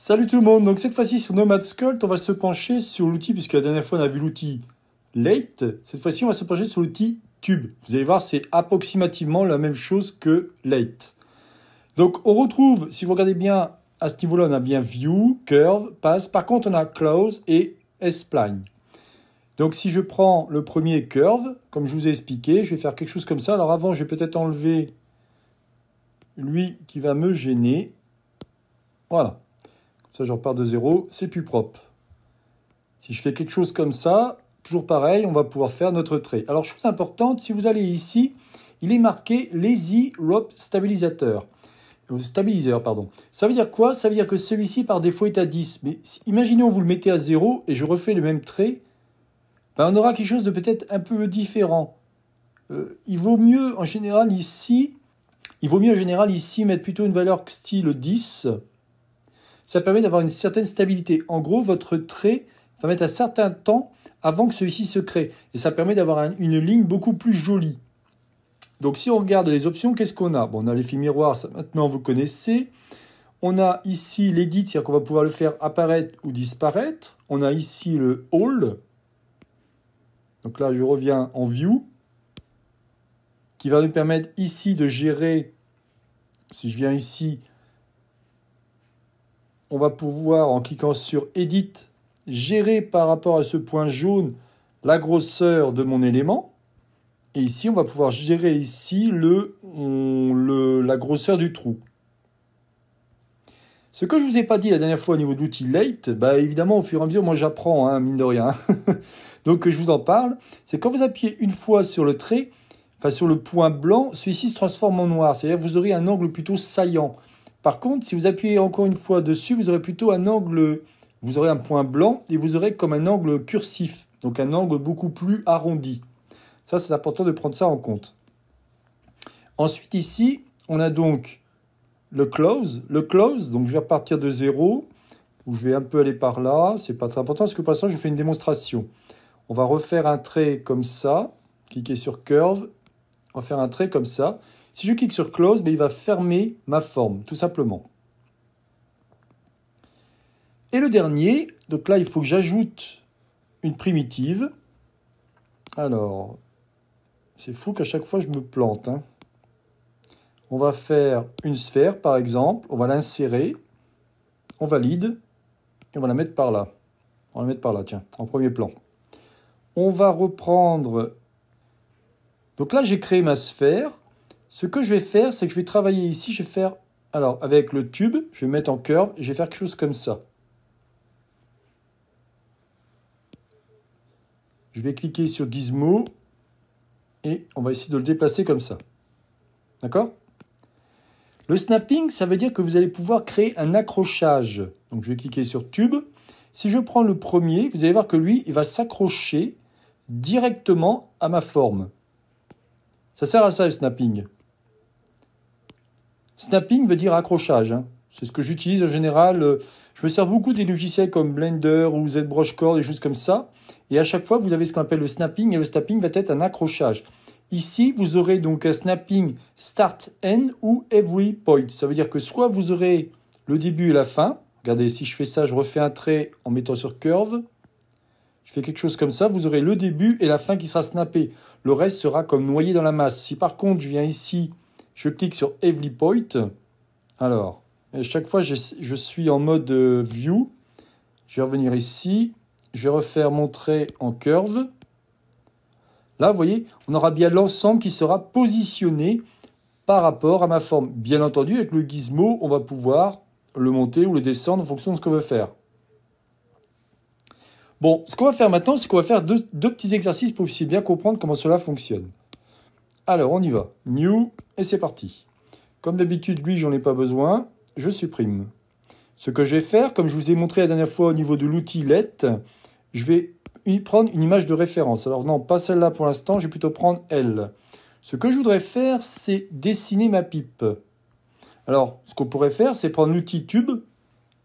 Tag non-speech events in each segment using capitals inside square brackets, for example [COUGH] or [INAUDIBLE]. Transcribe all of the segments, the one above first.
Salut tout le monde, donc cette fois-ci sur Nomad Sculpt, on va se pencher sur l'outil, puisque la dernière fois on a vu l'outil Late, cette fois-ci on va se pencher sur l'outil Tube. Vous allez voir, c'est approximativement la même chose que Late. Donc on retrouve, si vous regardez bien à ce niveau-là, on a bien View, Curve, Pass, par contre on a Close et Spline. Donc si je prends le premier Curve, comme je vous ai expliqué, je vais faire quelque chose comme ça. Alors avant, je vais peut-être enlever lui qui va me gêner. Voilà. Ça, je repars de zéro, c'est plus propre. Si je fais quelque chose comme ça, toujours pareil, on va pouvoir faire notre trait. Alors, chose importante, si vous allez ici, il est marqué Lazy Rope Stabilisateur. Stabiliseur, pardon. Ça veut dire quoi Ça veut dire que celui-ci, par défaut, est à 10. Mais imaginons, vous le mettez à 0 et je refais le même trait. Ben, on aura quelque chose de peut-être un peu différent. Euh, il vaut mieux, en général, ici... Il vaut mieux en général ici mettre plutôt une valeur style 10 ça permet d'avoir une certaine stabilité. En gros, votre trait va mettre un certain temps avant que celui-ci se crée. Et ça permet d'avoir une ligne beaucoup plus jolie. Donc si on regarde les options, qu'est-ce qu'on a bon, On a l'effet miroir, ça maintenant vous connaissez. On a ici l'edit, c'est-à-dire qu'on va pouvoir le faire apparaître ou disparaître. On a ici le hold. Donc là, je reviens en view, qui va nous permettre ici de gérer, si je viens ici, on va pouvoir, en cliquant sur Edit, gérer par rapport à ce point jaune la grosseur de mon élément. Et ici, on va pouvoir gérer ici le, la grosseur du trou. Ce que je vous ai pas dit la dernière fois au niveau d'outils late, bah évidemment, au fur et à mesure, moi j'apprends, hein, mine de rien. [LAUGHS] Donc je vous en parle. C'est quand vous appuyez une fois sur le trait, enfin sur le point blanc, celui-ci se transforme en noir. C'est-à-dire que vous aurez un angle plutôt saillant. Par contre, si vous appuyez encore une fois dessus, vous aurez plutôt un angle, vous aurez un point blanc et vous aurez comme un angle cursif, donc un angle beaucoup plus arrondi. Ça, c'est important de prendre ça en compte. Ensuite, ici, on a donc le close. Le close, donc je vais repartir de zéro, ou je vais un peu aller par là, c'est pas très important, parce que pour l'instant, je fais une démonstration. On va refaire un trait comme ça, cliquer sur curve, on va faire un trait comme ça. Si je clique sur Close, ben, il va fermer ma forme, tout simplement. Et le dernier, donc là, il faut que j'ajoute une primitive. Alors, c'est fou qu'à chaque fois, je me plante. Hein. On va faire une sphère, par exemple. On va l'insérer. On valide. Et on va la mettre par là. On va la mettre par là, tiens, en premier plan. On va reprendre... Donc là, j'ai créé ma sphère. Ce que je vais faire, c'est que je vais travailler ici, je vais faire, alors avec le tube, je vais mettre en curve, je vais faire quelque chose comme ça. Je vais cliquer sur Gizmo et on va essayer de le déplacer comme ça. D'accord Le snapping, ça veut dire que vous allez pouvoir créer un accrochage. Donc je vais cliquer sur Tube. Si je prends le premier, vous allez voir que lui, il va s'accrocher directement à ma forme. Ça sert à ça le snapping. Snapping veut dire accrochage. Hein. C'est ce que j'utilise en général. Euh, je me sers beaucoup des logiciels comme Blender ou ZBrush Core, des choses comme ça. Et à chaque fois, vous avez ce qu'on appelle le snapping, et le snapping va être un accrochage. Ici, vous aurez donc un snapping start end ou every point. Ça veut dire que soit vous aurez le début et la fin. Regardez, si je fais ça, je refais un trait en mettant sur curve. Je fais quelque chose comme ça, vous aurez le début et la fin qui sera snappé. Le reste sera comme noyé dans la masse. Si par contre, je viens ici je clique sur Every Point. Alors, chaque fois, je suis en mode euh, View. Je vais revenir ici. Je vais refaire montrer en curve. Là, vous voyez, on aura bien l'ensemble qui sera positionné par rapport à ma forme. Bien entendu, avec le gizmo, on va pouvoir le monter ou le descendre en fonction de ce qu'on veut faire. Bon, ce qu'on va faire maintenant, c'est qu'on va faire deux, petits exercices pour aussi bien comprendre comment cela fonctionne. Alors, on y va. New, et c'est parti. Comme d'habitude, lui, j'en ai pas besoin. Je supprime. Ce que je vais faire, comme je vous ai montré la dernière fois au niveau de l'outil let, je vais prendre une image de référence. Alors non, pas celle-là pour l'instant, je vais plutôt prendre elle. Ce que je voudrais faire, c'est dessiner ma pipe. Alors, ce qu'on pourrait faire, c'est prendre l'outil tube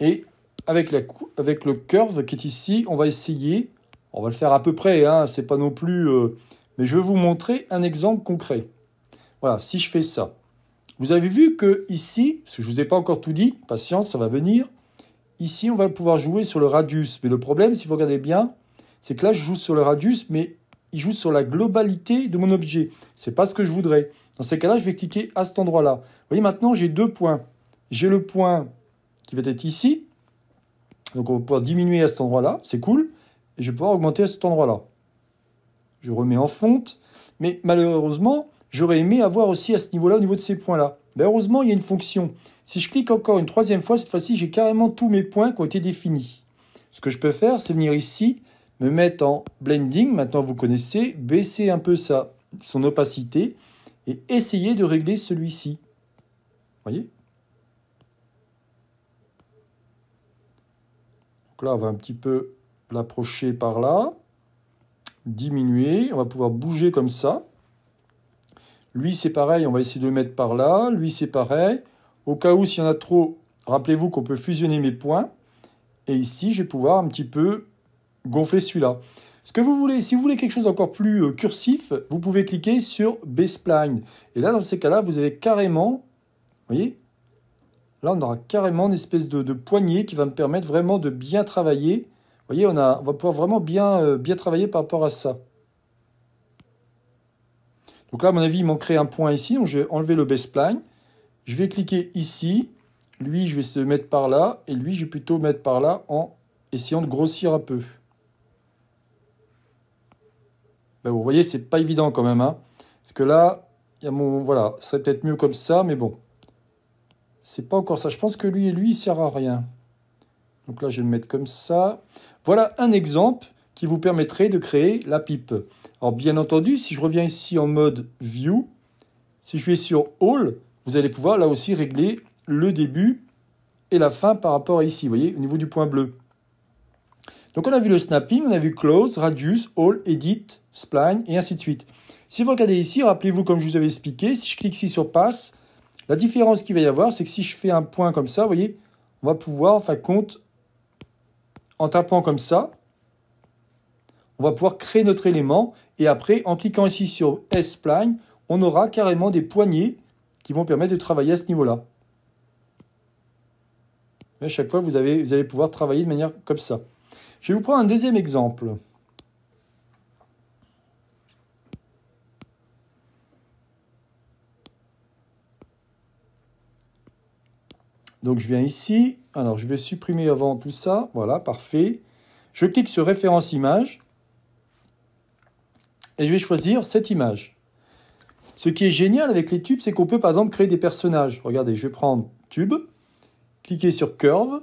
et avec, la, avec, le curve qui est ici, on va essayer, on va le faire à peu près, hein, c'est pas non plus... Euh, mais je vais vous montrer un exemple concret. Voilà, si je fais ça. Vous avez vu que ici, parce que je ne vous ai pas encore tout dit, patience, ça va venir. Ici, on va pouvoir jouer sur le radius. Mais le problème, si vous regardez bien, c'est que là, je joue sur le radius, mais il joue sur la globalité de mon objet. Ce n'est pas ce que je voudrais. Dans ces cas-là, je vais cliquer à cet endroit-là. Vous voyez, maintenant, j'ai deux points. J'ai le point qui va être ici. Donc, on va pouvoir diminuer à cet endroit-là. C'est cool. Et je vais pouvoir augmenter à cet endroit-là je remets en fonte. Mais malheureusement, j'aurais aimé avoir aussi à ce niveau-là, au niveau de ces points-là. Mais ben, heureusement, il y a une fonction. Si je clique encore une troisième fois, cette fois-ci, j'ai carrément tous mes points qui ont été définis. Ce que je peux faire, c'est venir ici, me mettre en blending, maintenant vous connaissez, baisser un peu sa, son opacité et essayer de régler celui-ci. voyez Donc là, on va un petit peu l'approcher par là diminuer. On va pouvoir bouger comme ça. Lui, c'est pareil, on va essayer de le mettre par là. Lui, c'est pareil. Au cas où, s'il y en a trop, rappelez-vous qu'on peut fusionner mes points. Et ici, je vais pouvoir un petit peu gonfler celui-là. Ce que vous voulez, si vous voulez quelque chose d'encore plus euh, cursif, vous pouvez cliquer sur B-spline. Et là, dans ces cas-là, vous avez carrément, vous voyez, là, on aura carrément une espèce de, poignée qui va me permettre vraiment de bien travailler vous voyez, on, va pouvoir vraiment euh, bien, travailler par rapport à ça. Donc là, à mon avis, il créé un point ici. Donc je vais enlever le baseline. Je vais cliquer ici. Lui, je vais se mettre par là. Et lui, je vais plutôt mettre par là en essayant de grossir un peu. Ben, vous voyez, c'est pas évident quand même. Hein. Parce que là, il y a mon, voilà, ça serait peut-être mieux comme ça, mais bon. C'est pas encore ça. Je pense que lui et lui, il sert à rien. Donc là, je vais le mettre comme ça. Voilà un exemple qui vous permettrait de créer la pipe. Alors bien entendu, si je reviens ici en mode View, si je vais sur All, vous allez pouvoir là aussi régler le début et la fin par rapport à ici, vous voyez, au niveau du point bleu. Donc on a vu le snapping, on a vu Close, Radius, All, Edit, Spline et ainsi de suite. Si vous regardez ici, rappelez-vous comme je vous avais expliqué, si je clique ici sur Pass, la différence qu'il va y avoir, c'est que si je fais un point comme ça, vous voyez, on va pouvoir, faire compte, en tapant comme ça, on va pouvoir créer notre élément. Et après, en cliquant ici sur S-spline, on aura carrément des poignées qui vont permettre de travailler à ce niveau-là. À chaque fois, vous, avez, vous allez pouvoir travailler de manière comme ça. Je vais vous prendre un deuxième exemple. Donc je viens ici, alors je vais supprimer avant tout ça, voilà, parfait. Je clique sur référence image et je vais choisir cette image. Ce qui est génial avec les tubes, c'est qu'on peut par exemple créer des personnages. Regardez, je vais prendre tube, cliquer sur curve,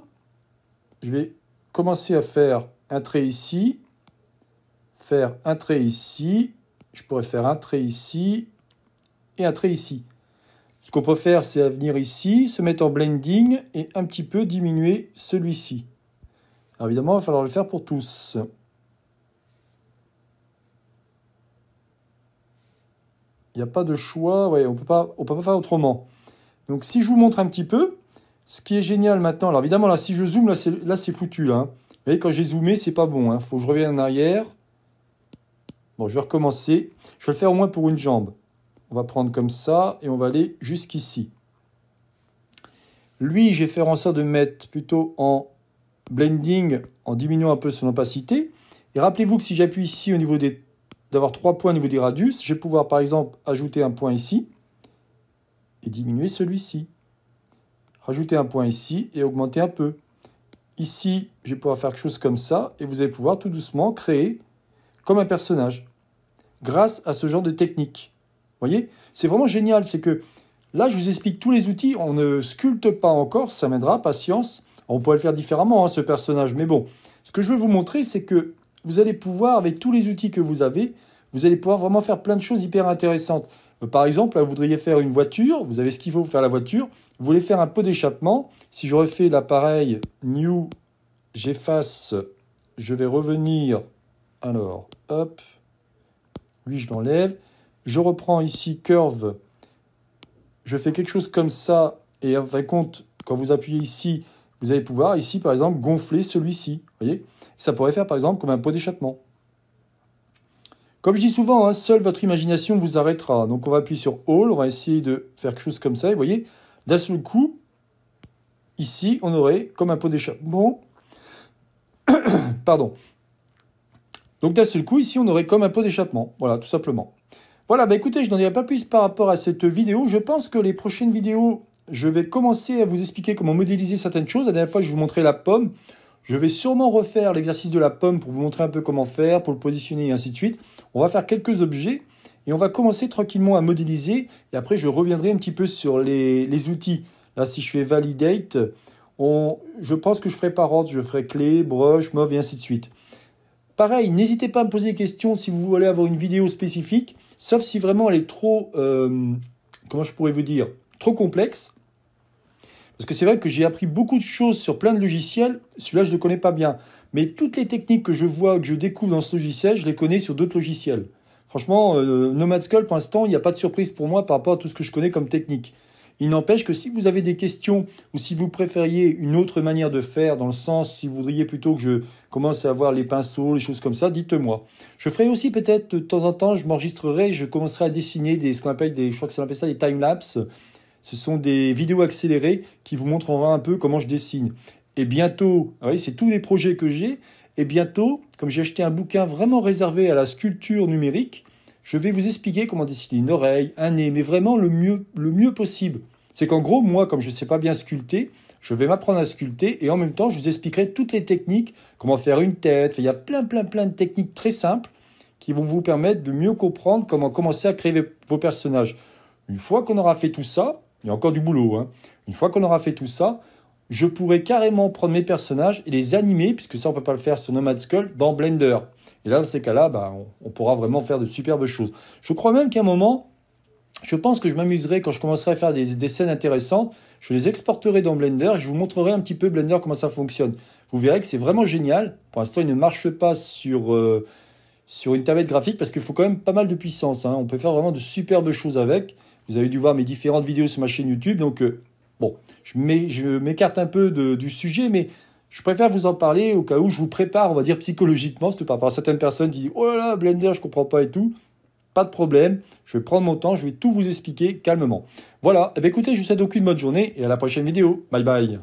je vais commencer à faire un trait ici, faire un trait ici, je pourrais faire un trait ici et un trait ici. Ce qu'on peut faire, c'est venir ici, se mettre en blending et un petit peu diminuer celui-ci. Alors évidemment, il va falloir le faire pour tous. Il n'y a pas de choix, on ne peut pas faire autrement. Donc si je vous montre un petit peu, ce qui est génial maintenant, alors évidemment là si je zoome, là c'est foutu. Là, hein. Vous voyez quand j'ai zoomé, c'est pas bon, il hein. faut que je revienne en arrière. Bon, je vais recommencer. Je vais le faire au moins pour une jambe. On va prendre comme ça et on va aller jusqu'ici. Lui, je vais faire en sorte de mettre plutôt en blending, en diminuant un peu son opacité. Et rappelez-vous que si j'appuie ici au niveau des d'avoir trois points au niveau des radius, je vais pouvoir par exemple ajouter un point ici et diminuer celui-ci. Rajouter un point ici et augmenter un peu. Ici, je vais pouvoir faire quelque chose comme ça et vous allez pouvoir tout doucement créer comme un personnage grâce à ce genre de technique voyez C'est vraiment génial, c'est que là, je vous explique tous les outils, on ne sculpte pas encore, ça m'aidera, patience. On pourrait le faire différemment, hein, ce personnage, mais bon. Ce que je veux vous montrer, c'est que vous allez pouvoir, avec tous les outils que vous avez, vous allez pouvoir vraiment faire plein de choses hyper intéressantes. Euh, par exemple, vous voudriez faire une voiture, vous avez ce qu'il faut pour faire la voiture, vous voulez faire un pot d'échappement. Si je refais l'appareil New, j'efface, je vais revenir. Alors, hop, lui, je l'enlève. Je reprends ici curve. Je fais quelque chose comme ça. Et en fin de compte, quand vous appuyez ici, vous allez pouvoir ici, par exemple, gonfler celui-ci. voyez Ça pourrait faire, par exemple, comme un pot d'échappement. Comme je dis souvent, hein, seule votre imagination vous arrêtera. Donc on va appuyer sur All, on va essayer de faire quelque chose comme ça. Et vous voyez, d'un seul coup, ici, on aurait comme un pot d'échappement. [COUGHS] Pardon. Donc d'un seul coup, ici, on aurait comme un pot d'échappement. Voilà, tout simplement. Voilà, bah écoutez, je n'en dirai pas plus par rapport à cette vidéo. Je pense que les prochaines vidéos, je vais commencer à vous expliquer comment modéliser certaines choses. La dernière fois, je vous montrais la pomme. Je vais sûrement refaire l'exercice de la pomme pour vous montrer un peu comment faire, pour le positionner et ainsi de suite. On va faire quelques objets et on va commencer tranquillement à modéliser. Et après, je reviendrai un petit peu sur les, les outils. Là, si je fais Validate, on, je pense que je ferai par ordre. Je ferai clé, brush, mauve et ainsi de suite. Pareil, n'hésitez pas à me poser des questions si vous voulez avoir une vidéo spécifique. Sauf si vraiment elle est trop, euh, comment je pourrais vous dire, trop complexe. Parce que c'est vrai que j'ai appris beaucoup de choses sur plein de logiciels. Celui-là, je ne le connais pas bien. Mais toutes les techniques que je vois, que je découvre dans ce logiciel, je les connais sur d'autres logiciels. Franchement, euh, Nomad Skull, pour l'instant, il n'y a pas de surprise pour moi par rapport à tout ce que je connais comme technique. Il n'empêche que si vous avez des questions ou si vous préfériez une autre manière de faire, dans le sens si vous voudriez plutôt que je commence à avoir les pinceaux, les choses comme ça, dites-moi. Je ferai aussi peut-être de temps en temps, je m'enregistrerai, je commencerai à dessiner des, ce qu'on appelle des, je crois que ça ça des time-lapse. Ce sont des vidéos accélérées qui vous montreront un peu comment je dessine. Et bientôt, ah oui, c'est tous les projets que j'ai. Et bientôt, comme j'ai acheté un bouquin vraiment réservé à la sculpture numérique, je vais vous expliquer comment dessiner une oreille, un nez, mais vraiment le mieux, le mieux possible. C'est qu'en gros, moi, comme je ne sais pas bien sculpter, je vais m'apprendre à sculpter et en même temps, je vous expliquerai toutes les techniques, comment faire une tête. Il y a plein, plein, plein de techniques très simples qui vont vous permettre de mieux comprendre comment commencer à créer vos personnages. Une fois qu'on aura fait tout ça, il y a encore du boulot, hein, une fois qu'on aura fait tout ça, je pourrai carrément prendre mes personnages et les animer, puisque ça, on ne peut pas le faire sur Nomad Skull, dans Blender. Et là, dans ces cas-là, bah, on, pourra vraiment faire de superbes choses. Je crois même qu'à un moment, je pense que je m'amuserai quand je commencerai à faire des, des, scènes intéressantes. Je les exporterai dans Blender et je vous montrerai un petit peu Blender comment ça fonctionne. Vous verrez que c'est vraiment génial. Pour l'instant, il ne marche pas sur, euh, sur une tablette graphique parce qu'il faut quand même pas mal de puissance. Hein. On peut faire vraiment de superbes choses avec. Vous avez dû voir mes différentes vidéos sur ma chaîne YouTube. Donc, euh, bon, je m'écarte un peu du sujet, mais je préfère vous en parler au cas où je vous prépare, on va dire psychologiquement, c'est par rapport à certaines personnes qui disent Oh là là, Blender, je comprends pas et tout. Pas de problème, je vais prendre mon temps, je vais tout vous expliquer calmement. Voilà, eh ben, écoutez, je vous souhaite donc une bonne journée et à la prochaine vidéo. Bye bye.